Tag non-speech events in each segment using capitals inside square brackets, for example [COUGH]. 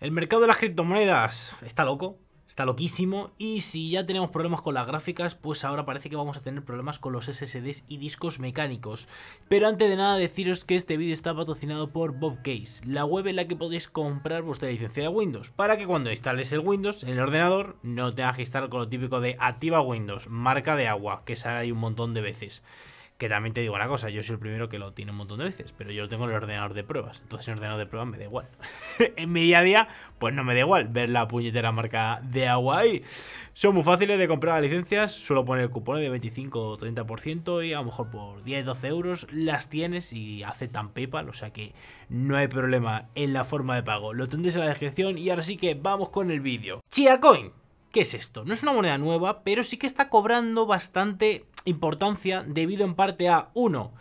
El mercado de las criptomonedas está loco, está loquísimo y si ya tenemos problemas con las gráficas, pues ahora parece que vamos a tener problemas con los SSDs y discos mecánicos. Pero antes de nada deciros que este vídeo está patrocinado por Bobcase, la web en la que podéis comprar vuestra licencia de Windows, para que cuando instales el Windows en el ordenador no tengas que instalar con lo típico de activa Windows, marca de agua, que sale ahí un montón de veces. Que también te digo una cosa, yo soy el primero que lo tiene un montón de veces, pero yo lo tengo en el ordenador de pruebas. Entonces en el ordenador de pruebas me da igual. [LAUGHS] en mi día a día, pues no me da igual ver la puñetera marca de agua Son muy fáciles de comprar las licencias, suelo poner el cupón de 25 o 30% y a lo mejor por 10-12 euros las tienes y hace tan PayPal, o sea que no hay problema en la forma de pago. Lo tendréis en la descripción y ahora sí que vamos con el vídeo. Chia Coin. ¿Qué es esto? No es una moneda nueva, pero sí que está cobrando bastante importancia debido en parte a, uno,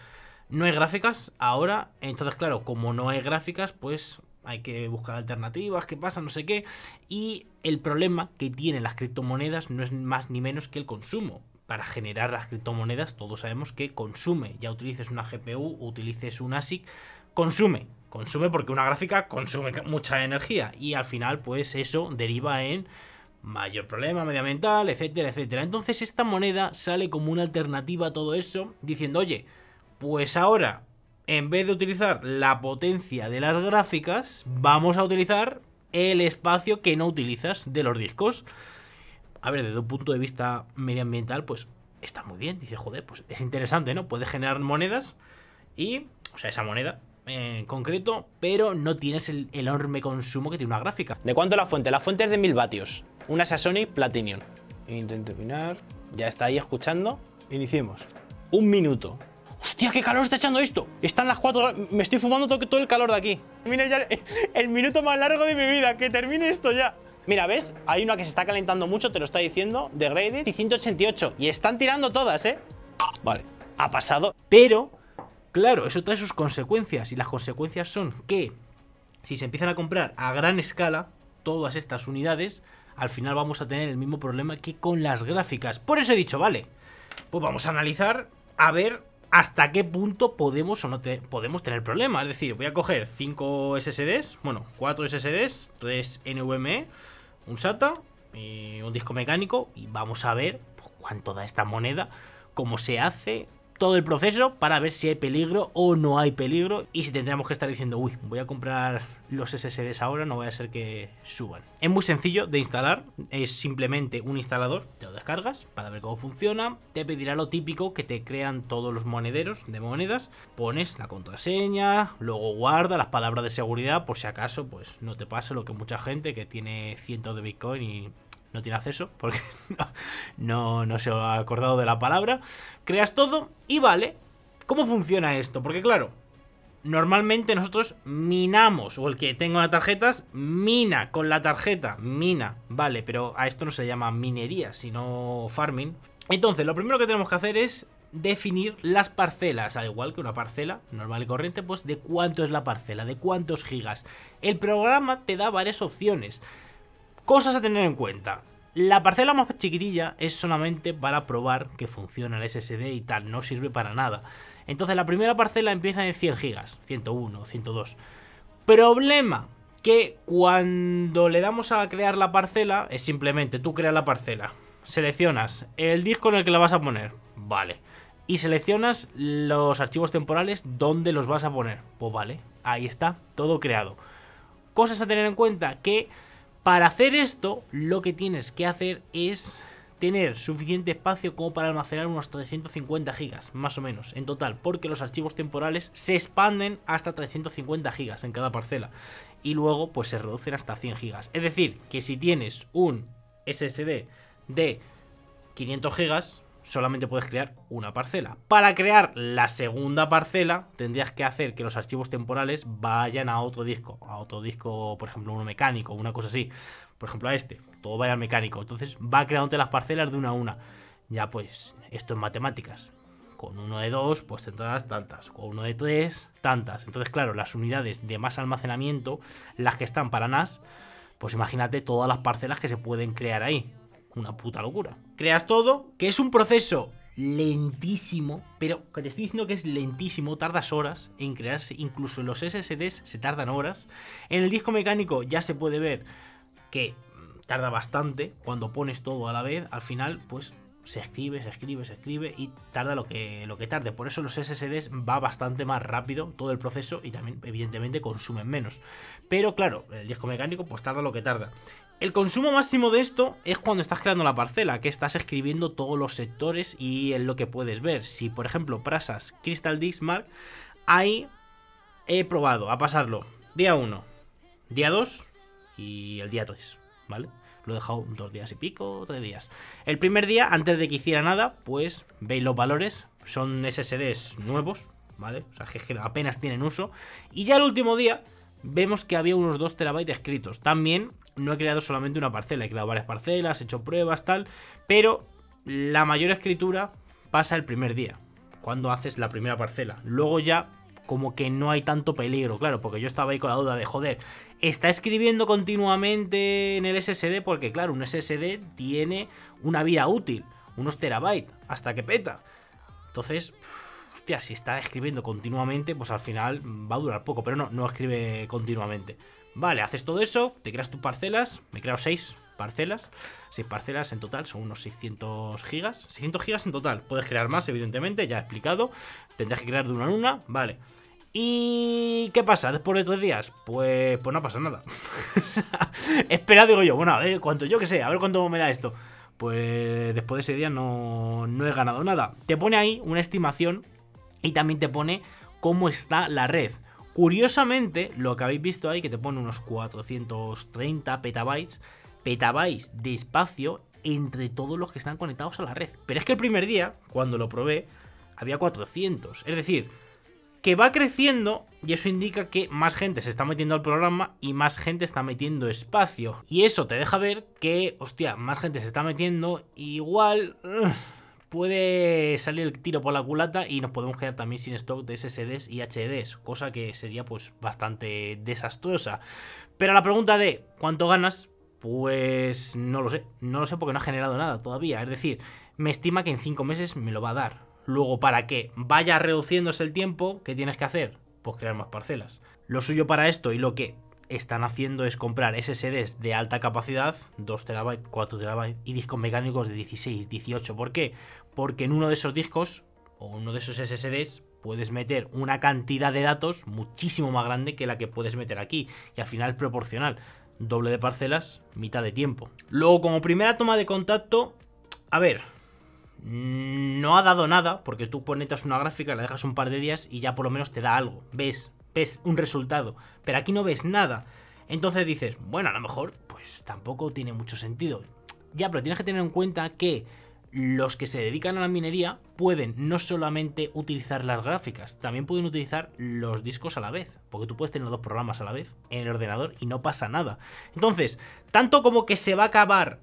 no hay gráficas ahora, entonces claro, como no hay gráficas, pues hay que buscar alternativas, qué pasa, no sé qué, y el problema que tienen las criptomonedas no es más ni menos que el consumo. Para generar las criptomonedas todos sabemos que consume, ya utilices una GPU, utilices un ASIC, consume, consume porque una gráfica consume mucha energía y al final pues eso deriva en mayor problema medioambiental, etcétera, etcétera. Entonces esta moneda sale como una alternativa a todo eso, diciendo, oye, pues ahora, en vez de utilizar la potencia de las gráficas, vamos a utilizar el espacio que no utilizas de los discos. A ver, desde un punto de vista medioambiental, pues está muy bien. Dice, joder, pues es interesante, ¿no? Puedes generar monedas y, o sea, esa moneda en concreto, pero no tienes el enorme consumo que tiene una gráfica. ¿De cuánto la fuente? La fuente es de 1000 vatios una Sony Platinum. Intento opinar. Ya está ahí escuchando. Iniciemos. Un minuto. ¡Hostia, qué calor está echando esto! Están las 4 Me estoy fumando todo, el calor de aquí. Mira el minuto más largo de mi vida. Que termine esto ya. Mira, ¿ves? Hay una que se está calentando mucho, te lo está diciendo, de y 188. Y están tirando todas, ¿eh? Vale, ha pasado. Pero, claro, eso trae sus consecuencias. Y las consecuencias son que, si se empiezan a comprar a gran escala todas estas unidades, al final vamos a tener el mismo problema que con las gráficas. Por eso he dicho, vale, pues vamos a analizar a ver hasta qué punto podemos o no podemos tener problemas. Es decir, voy a coger 5 SSDs, bueno, 4 SSDs, 3 NVMe, un SATA y un disco mecánico y vamos a ver pues, cuánto da esta moneda, cómo se hace, todo el proceso para ver si hay peligro o no hay peligro y si tendríamos que estar diciendo, uy, voy a comprar los SSDs ahora, no voy a ser que suban. Es muy sencillo de instalar, es simplemente un instalador, te lo descargas para ver cómo funciona, te pedirá lo típico que te crean todos los monederos de monedas, pones la contraseña, luego guarda las palabras de seguridad por si acaso pues no te pasa lo que mucha gente que tiene cientos de Bitcoin y no tiene acceso [LAUGHS] porque no, no, se ha acordado de la palabra. Creas todo y vale. ¿Cómo funciona esto? Porque claro, normalmente nosotros minamos, o el que tenga las tarjetas, mina con la tarjeta, mina, vale, pero a esto no se llama minería, sino farming. Entonces, lo primero que tenemos que hacer es definir las parcelas, al igual que una parcela normal y corriente, pues de cuánto es la parcela, de cuántos gigas. El programa te da varias opciones. Cosas a tener en cuenta. La parcela más chiquitilla es solamente para probar que funciona el SSD y tal, no sirve para nada. Entonces la primera parcela empieza en 100 GB, 101, 102. Problema, que cuando le damos a crear la parcela, es simplemente tú creas la parcela, seleccionas el disco en el que la vas a poner, vale, y seleccionas los archivos temporales donde los vas a poner, pues vale, ahí está, todo creado. Cosas a tener en cuenta que para hacer esto, lo que tienes que hacer es tener suficiente espacio como para almacenar unos 350 gigas, más o menos, en total, porque los archivos temporales se expanden hasta 350 gigas en cada parcela y luego pues se reducen hasta 100 gigas. Es decir, que si tienes un SSD de 500 gigas, solamente puedes crear una parcela. Para crear la segunda parcela, tendrías que hacer que los archivos temporales vayan a otro disco, a otro disco, por ejemplo, uno mecánico, una cosa así. Por ejemplo, a este, todo vaya al mecánico. Entonces va creándote las parcelas de una a una. Ya pues, esto en matemáticas. Con uno de dos, pues tendrás tantas. Con uno de tres, tantas. Entonces, claro, las unidades de más almacenamiento, las que están para NAS, pues imagínate todas las parcelas que se pueden crear ahí una puta locura. Creas todo, que es un proceso lentísimo, pero te estoy diciendo que es lentísimo, tardas horas en crearse, incluso en los SSDs se tardan horas. En el disco mecánico ya se puede ver que mm, tarda bastante, cuando pones todo a la vez, al final pues se escribe, se escribe, se escribe y tarda lo que, lo que tarde. Por eso los SSDs va bastante más rápido todo el proceso y también evidentemente consumen menos. Pero claro, el disco mecánico pues tarda lo que tarda. El consumo máximo de esto es cuando estás creando la parcela, que estás escribiendo todos los sectores y es lo que puedes ver. Si por ejemplo prasas Crystal Disk Mark, ahí he probado a pasarlo día 1, día 2 y el día 3, ¿vale? Lo he dejado dos días y pico, tres días. El primer día, antes de que hiciera nada, pues veis los valores. Son SSDs nuevos, ¿vale? O sea, que apenas tienen uso. Y ya el último día vemos que había unos 2 terabytes escritos. También no he creado solamente una parcela, he creado varias parcelas, he hecho pruebas, tal. Pero la mayor escritura pasa el primer día, cuando haces la primera parcela. Luego ya como que no hay tanto peligro, claro, porque yo estaba ahí con la duda de, joder, está escribiendo continuamente en el SSD porque, claro, un SSD tiene una vida útil, unos terabytes, hasta que peta. Entonces, hostia, si está escribiendo continuamente, pues al final va a durar poco, pero no, no escribe continuamente. Vale, haces todo eso, te creas tus parcelas, me creo seis parcelas, seis parcelas en total, son unos 600 gigas, 600 gigas en total, puedes crear más, evidentemente, ya he explicado, tendrás que crear de una en una, vale. ¿Y qué pasa después de tres días? Pues, pues no pasa nada. [LAUGHS] Espera, digo yo, bueno, a ver cuánto, yo que sé, a ver cuánto me da esto. Pues después de ese día no, no he ganado nada. Te pone ahí una estimación y también te pone cómo está la red. Curiosamente, lo que habéis visto ahí, que te pone unos 430 petabytes, petabytes de espacio entre todos los que están conectados a la red. Pero es que el primer día, cuando lo probé, había 400. Es decir, que va creciendo y eso indica que más gente se está metiendo al programa y más gente está metiendo espacio. Y eso te deja ver que, hostia, más gente se está metiendo, igual puede salir el tiro por la culata y nos podemos quedar también sin stock de SSDs y HDs, cosa que sería pues bastante desastrosa. Pero la pregunta de ¿cuánto ganas? Pues no lo sé, no lo sé porque no ha generado nada todavía. Es decir, me estima que en 5 meses me lo va a dar. Luego, para que vaya reduciéndose el tiempo, ¿qué tienes que hacer? Pues crear más parcelas. Lo suyo para esto y lo que están haciendo es comprar SSDs de alta capacidad, 2 TB, 4 TB, y discos mecánicos de 16, 18. ¿Por qué? Porque en uno de esos discos o uno de esos SSDs puedes meter una cantidad de datos muchísimo más grande que la que puedes meter aquí. Y al final es proporcional. Doble de parcelas, mitad de tiempo. Luego, como primera toma de contacto, a ver, no ha dado nada, porque tú ponetas una gráfica, la dejas un par de días y ya por lo menos te da algo. Ves, ves un resultado, pero aquí no ves nada. Entonces dices, bueno, a lo mejor, pues tampoco tiene mucho sentido. Ya, pero tienes que tener en cuenta que los que se dedican a la minería pueden no solamente utilizar las gráficas, también pueden utilizar los discos a la vez, porque tú puedes tener dos programas a la vez en el ordenador y no pasa nada. Entonces, tanto como que se va a acabar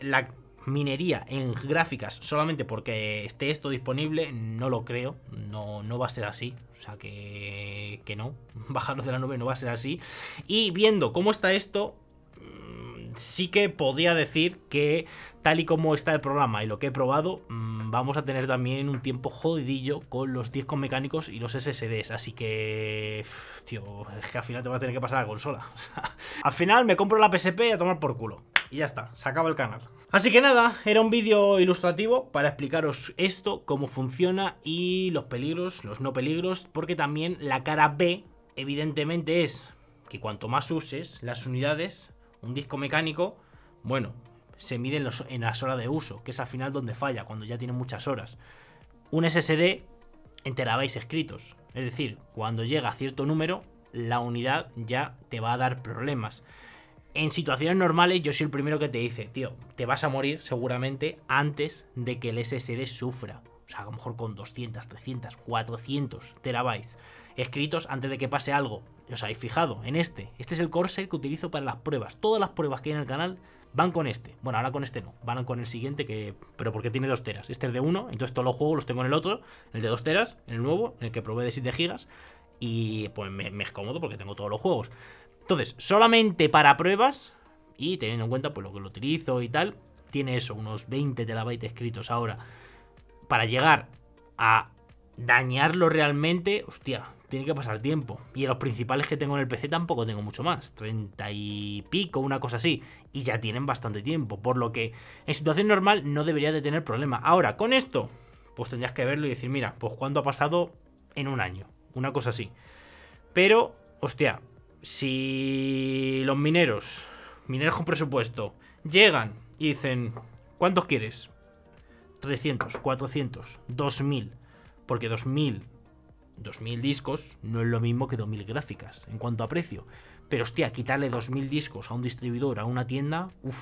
la minería en gráficas solamente porque esté esto disponible, no lo creo, no, no va a ser así, o sea que, que no, [LAUGHS] bajarlo de la nube no va a ser así. Y viendo cómo está esto, mm, sí que podía decir que tal y como está el programa y lo que he probado, mm, vamos a tener también un tiempo jodidillo con los discos mecánicos y los SSDs. Así que, tío, es que al final te vas a tener que pasar la consola. [LAUGHS] al final me compro la PSP y a tomar por culo y ya está, se acaba el canal. Así que nada, era un vídeo ilustrativo para explicaros esto, cómo funciona y los peligros, los no peligros, porque también la cara B evidentemente es que cuanto más uses las unidades, un disco mecánico, bueno, se mide en, las horas de uso, que es al final donde falla, cuando ya tiene muchas horas. Un SSD enterabais escritos, es decir, cuando llega a cierto número, la unidad ya te va a dar problemas en situaciones normales yo soy el primero que te dice, tío, te vas a morir seguramente antes de que el SSD sufra. O sea, a lo mejor con 200, 300, 400 terabytes escritos antes de que pase algo. ¿Os habéis fijado en este? Este es el Corsair que utilizo para las pruebas. Todas las pruebas que hay en el canal van con este. Bueno, ahora con este no. Van con el siguiente que... Pero porque tiene dos teras. Este es de uno, entonces todos los juegos los tengo en el otro. El de dos teras, el nuevo, el que probé de 7 gigas. Y pues me, me es porque tengo todos los juegos. Entonces, solamente para pruebas, y teniendo en cuenta pues, lo que lo utilizo y tal, tiene eso, unos 20 terabytes escritos ahora. Para llegar a dañarlo realmente, hostia, tiene que pasar tiempo. Y los principales que tengo en el PC tampoco tengo mucho más, 30 y pico, una cosa así. Y ya tienen bastante tiempo, por lo que en situación normal no debería de tener problema. Ahora, con esto, pues tendrías que verlo y decir, mira, pues cuándo ha pasado en un año, una cosa así. Pero, hostia, si los mineros, mineros con presupuesto, llegan y dicen, ¿cuántos quieres? 300, 400, 2000, porque 2000, 2000 discos no es lo mismo que 2000 gráficas en cuanto a precio. Pero hostia, quitarle 2000 discos a un distribuidor, a una tienda, uff.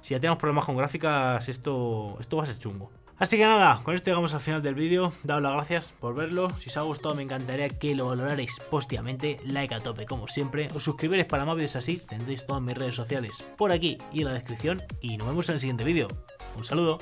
Si ya tenemos problemas con gráficas, esto, esto va a ser chungo. Así que nada, con esto llegamos al final del vídeo, Dado las gracias por verlo, si os ha gustado me encantaría que lo valorarais positivamente, like a tope como siempre, os suscribiréis para más vídeos así, tendréis todas mis redes sociales por aquí y en la descripción y nos vemos en el siguiente vídeo. Un saludo.